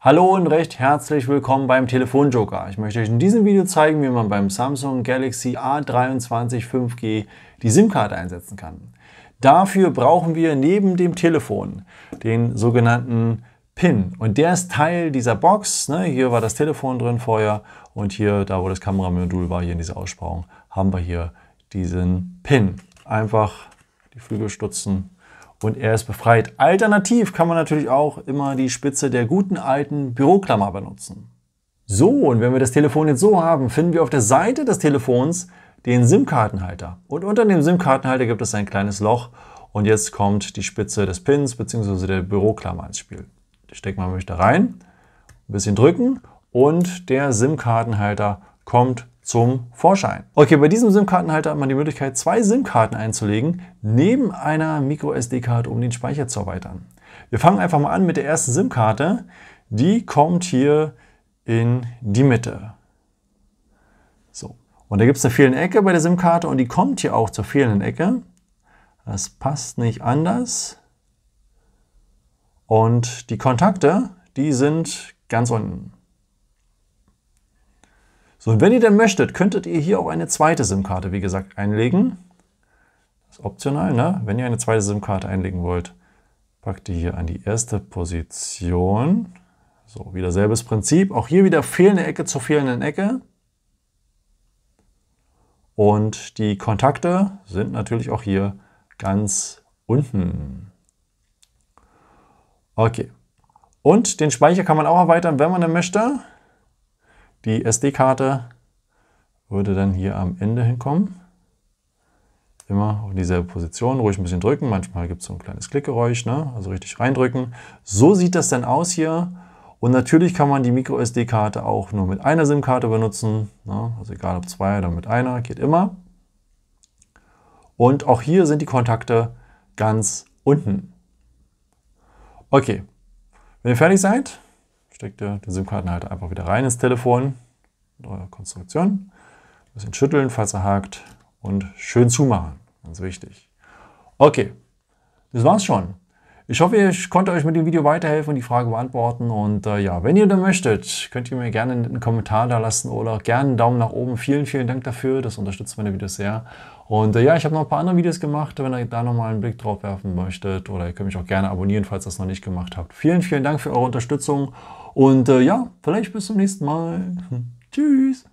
Hallo und recht herzlich willkommen beim Telefonjoker. Ich möchte euch in diesem Video zeigen, wie man beim Samsung Galaxy A23 5G die SIM-Karte einsetzen kann. Dafür brauchen wir neben dem Telefon den sogenannten PIN. Und der ist Teil dieser Box. Ne? Hier war das Telefon drin vorher und hier, da wo das Kameramodul war, hier in dieser Aussparung, haben wir hier diesen PIN. Einfach die Flügel stutzen und er ist befreit. Alternativ kann man natürlich auch immer die Spitze der guten alten Büroklammer benutzen. So, und wenn wir das Telefon jetzt so haben, finden wir auf der Seite des Telefons den SIM-Kartenhalter. Und unter dem SIM-Kartenhalter gibt es ein kleines Loch und jetzt kommt die Spitze des Pins bzw. der Büroklammer ins Spiel. Die steckt man mich da rein, ein bisschen drücken und der SIM-Kartenhalter kommt zum Vorschein. Okay, bei diesem SIM-Kartenhalter hat man die Möglichkeit, zwei SIM-Karten einzulegen, neben einer MicroSD-Karte, um den Speicher zu erweitern. Wir fangen einfach mal an mit der ersten SIM-Karte. Die kommt hier in die Mitte. So, und da gibt es eine fehlende Ecke bei der SIM-Karte und die kommt hier auch zur fehlenden Ecke. Das passt nicht anders. Und die Kontakte, die sind ganz unten. So, und wenn ihr denn möchtet, könntet ihr hier auch eine zweite SIM-Karte, wie gesagt, einlegen. Das ist optional, ne? Wenn ihr eine zweite SIM-Karte einlegen wollt, packt ihr hier an die erste Position. So, wieder selbes Prinzip. Auch hier wieder fehlende Ecke zur fehlenden Ecke. Und die Kontakte sind natürlich auch hier ganz unten. Okay. Und den Speicher kann man auch erweitern, wenn man denn möchte. Die SD-Karte würde dann hier am Ende hinkommen. Immer auf dieselbe Position, ruhig ein bisschen drücken. Manchmal gibt es so ein kleines Klickgeräusch, ne? also richtig reindrücken. So sieht das dann aus hier. Und natürlich kann man die MicroSD-Karte auch nur mit einer SIM-Karte benutzen. Ne? Also egal ob zwei oder mit einer, geht immer. Und auch hier sind die Kontakte ganz unten. Okay, wenn ihr fertig seid, steckt ihr den SIM-Kartenhalter einfach wieder rein ins Telefon, in eure Konstruktion. Ein bisschen schütteln, falls er hakt und schön zumachen. Ganz wichtig. Okay, das war's schon. Ich hoffe, ich konnte euch mit dem Video weiterhelfen und die Frage beantworten. Und äh, ja, wenn ihr dann möchtet, könnt ihr mir gerne einen Kommentar da lassen oder gerne einen Daumen nach oben. Vielen, vielen Dank dafür. Das unterstützt meine Videos sehr. Und äh, ja, ich habe noch ein paar andere Videos gemacht, wenn ihr da nochmal einen Blick drauf werfen möchtet. Oder ihr könnt mich auch gerne abonnieren, falls ihr das noch nicht gemacht habt. Vielen, vielen Dank für eure Unterstützung. Und äh, ja, vielleicht bis zum nächsten Mal. Hm. Tschüss.